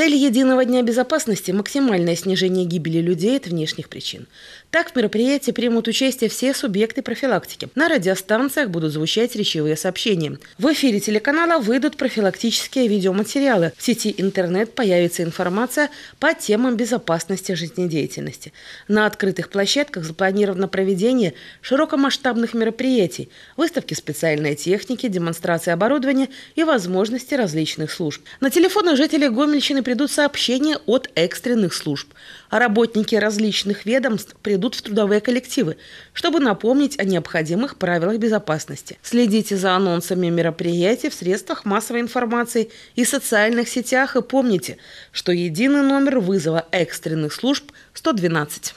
Цель Единого дня безопасности – максимальное снижение гибели людей от внешних причин. Так в мероприятии примут участие все субъекты профилактики. На радиостанциях будут звучать речевые сообщения. В эфире телеканала выйдут профилактические видеоматериалы. В сети интернет появится информация по темам безопасности жизнедеятельности. На открытых площадках запланировано проведение широкомасштабных мероприятий, выставки специальной техники, демонстрации оборудования и возможности различных служб. На телефоны жителей Гомельщины придут сообщения от экстренных служб, а работники различных ведомств придут в трудовые коллективы, чтобы напомнить о необходимых правилах безопасности. Следите за анонсами мероприятий в средствах массовой информации и социальных сетях и помните, что единый номер вызова экстренных служб 112.